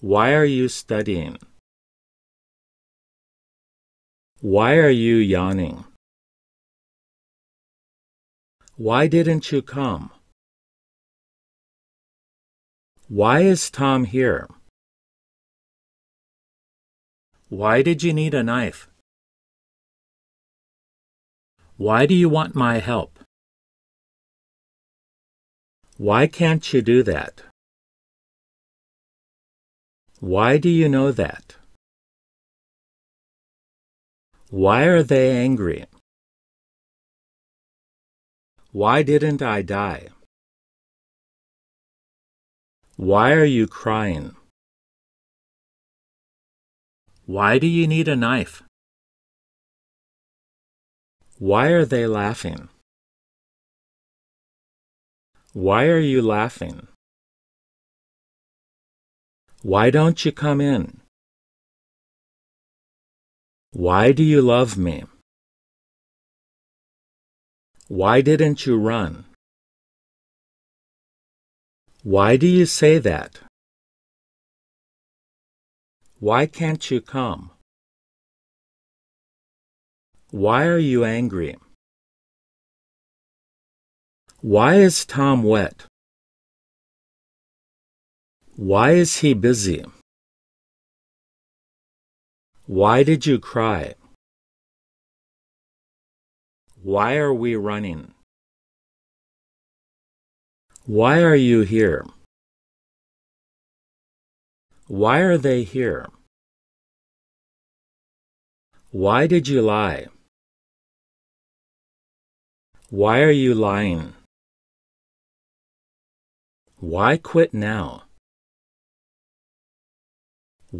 Why are you studying? Why are you yawning? Why didn't you come? Why is Tom here? Why did you need a knife? Why do you want my help? Why can't you do that? Why do you know that? Why are they angry? Why didn't I die? Why are you crying? Why do you need a knife? Why are they laughing? Why are you laughing? Why don't you come in? Why do you love me? Why didn't you run? Why do you say that? Why can't you come? Why are you angry? Why is Tom wet? Why is he busy? Why did you cry? Why are we running? Why are you here? Why are they here? Why did you lie? Why are you lying? Why quit now? why